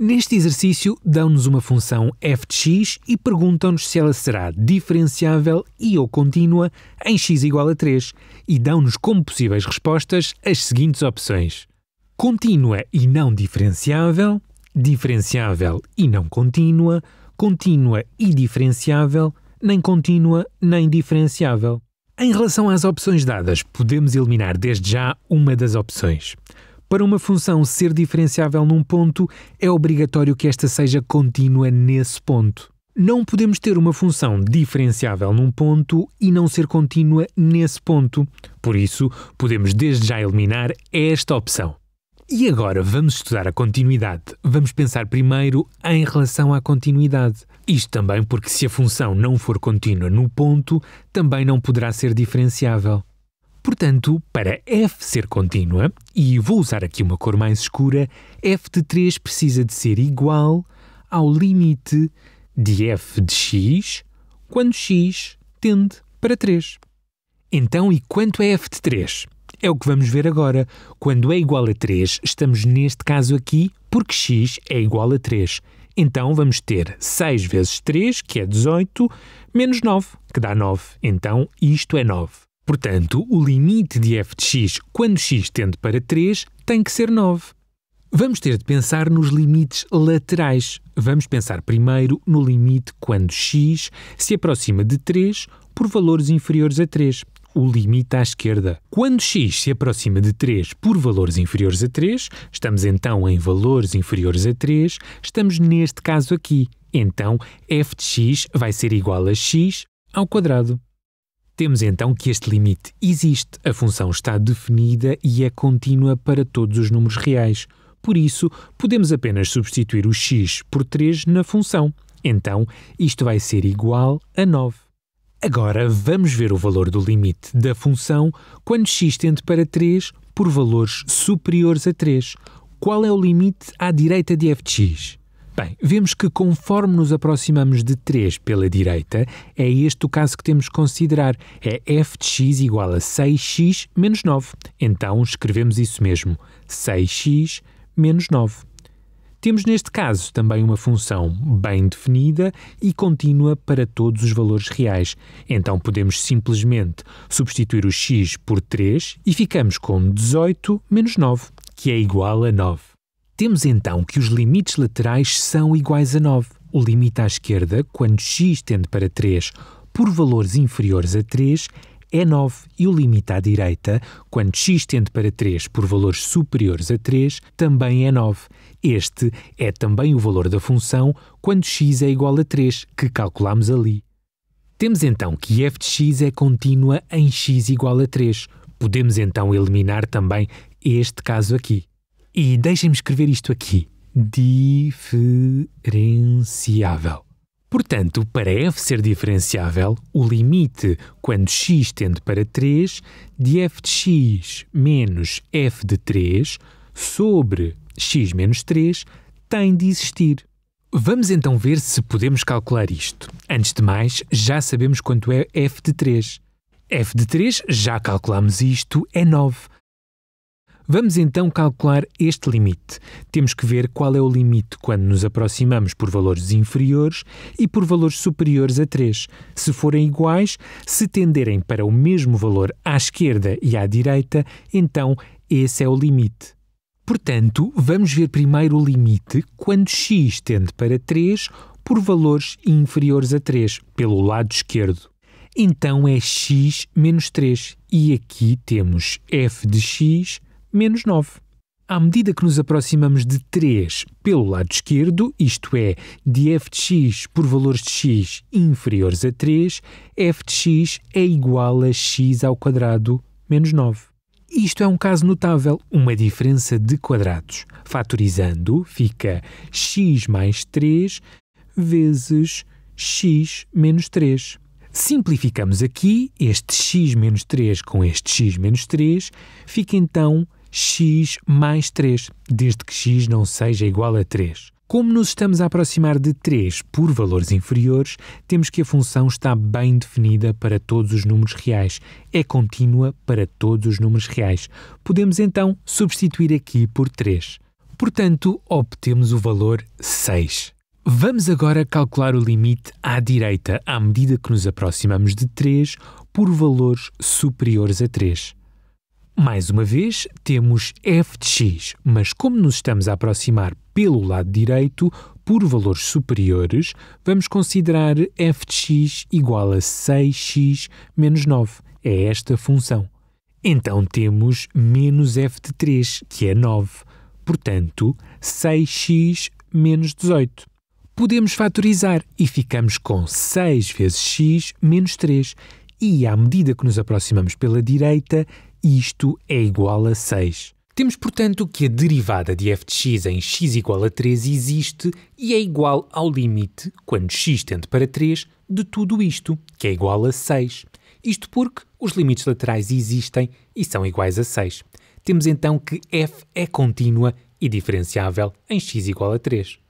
Neste exercício, dão-nos uma função f de x e perguntam-nos se ela será diferenciável e ou contínua em x igual a 3 e dão-nos como possíveis respostas as seguintes opções. Contínua e não diferenciável, diferenciável e não contínua, contínua e diferenciável, nem contínua nem diferenciável. Em relação às opções dadas, podemos eliminar desde já uma das opções. Para uma função ser diferenciável num ponto, é obrigatório que esta seja contínua nesse ponto. Não podemos ter uma função diferenciável num ponto e não ser contínua nesse ponto. Por isso, podemos desde já eliminar esta opção. E agora vamos estudar a continuidade. Vamos pensar primeiro em relação à continuidade. Isto também porque se a função não for contínua no ponto, também não poderá ser diferenciável. Portanto, para F ser contínua, e vou usar aqui uma cor mais escura, F de 3 precisa de ser igual ao limite de F de x quando x tende para 3. Então, e quanto é F de 3? É o que vamos ver agora. Quando é igual a 3, estamos neste caso aqui porque x é igual a 3. Então vamos ter 6 vezes 3, que é 18, menos 9, que dá 9. Então isto é 9. Portanto, o limite de f de x quando x tende para 3 tem que ser 9. Vamos ter de pensar nos limites laterais. Vamos pensar primeiro no limite quando x se aproxima de 3 por valores inferiores a 3, o limite à esquerda. Quando x se aproxima de 3 por valores inferiores a 3, estamos então em valores inferiores a 3, estamos neste caso aqui. Então, f de x vai ser igual a x ao quadrado. Temos então que este limite existe, a função está definida e é contínua para todos os números reais. Por isso, podemos apenas substituir o x por 3 na função. Então, isto vai ser igual a 9. Agora, vamos ver o valor do limite da função quando x tende para 3 por valores superiores a 3. Qual é o limite à direita de f de x? Bem, vemos que conforme nos aproximamos de 3 pela direita, é este o caso que temos que considerar. É f de x igual a 6x menos 9. Então escrevemos isso mesmo, 6x menos 9. Temos neste caso também uma função bem definida e contínua para todos os valores reais. Então podemos simplesmente substituir o x por 3 e ficamos com 18 menos 9, que é igual a 9. Temos então que os limites laterais são iguais a 9. O limite à esquerda, quando x tende para 3 por valores inferiores a 3, é 9 e o limite à direita, quando x tende para 3 por valores superiores a 3, também é 9. Este é também o valor da função quando x é igual a 3, que calculamos ali. Temos então que f de x é contínua em x igual a 3. Podemos então eliminar também este caso aqui. E deixem-me escrever isto aqui: diferenciável. Portanto, para f ser diferenciável, o limite quando x tende para 3 de f de x menos f de 3 sobre x menos 3 tem de existir. Vamos então ver se podemos calcular isto. Antes de mais, já sabemos quanto é f de 3. f de 3, já calculamos isto, é 9. Vamos então calcular este limite. Temos que ver qual é o limite quando nos aproximamos por valores inferiores e por valores superiores a 3. Se forem iguais, se tenderem para o mesmo valor à esquerda e à direita, então esse é o limite. Portanto, vamos ver primeiro o limite quando x tende para 3 por valores inferiores a 3, pelo lado esquerdo. Então é x menos 3 e aqui temos f de x menos 9. À medida que nos aproximamos de 3 pelo lado esquerdo, isto é, de f de x por valores de x inferiores a 3, f de x é igual a x ao quadrado menos 9. Isto é um caso notável, uma diferença de quadrados. Fatorizando, fica x mais 3 vezes x menos 3. Simplificamos aqui este x menos 3 com este x menos 3, fica então x mais 3, desde que x não seja igual a 3. Como nos estamos a aproximar de 3 por valores inferiores, temos que a função está bem definida para todos os números reais. É contínua para todos os números reais. Podemos então substituir aqui por 3. Portanto, obtemos o valor 6. Vamos agora calcular o limite à direita, à medida que nos aproximamos de 3, por valores superiores a 3. Mais uma vez, temos f de x, mas como nos estamos a aproximar pelo lado direito por valores superiores, vamos considerar f de x igual a 6x menos 9. É esta função. Então temos menos f de 3, que é 9. Portanto, 6x menos 18. Podemos fatorizar e ficamos com 6 vezes x menos 3. E à medida que nos aproximamos pela direita, isto é igual a 6. Temos, portanto, que a derivada de f de x em x igual a 3 existe e é igual ao limite, quando x tende para 3, de tudo isto, que é igual a 6. Isto porque os limites laterais existem e são iguais a 6. Temos então que f é contínua e diferenciável em x igual a 3.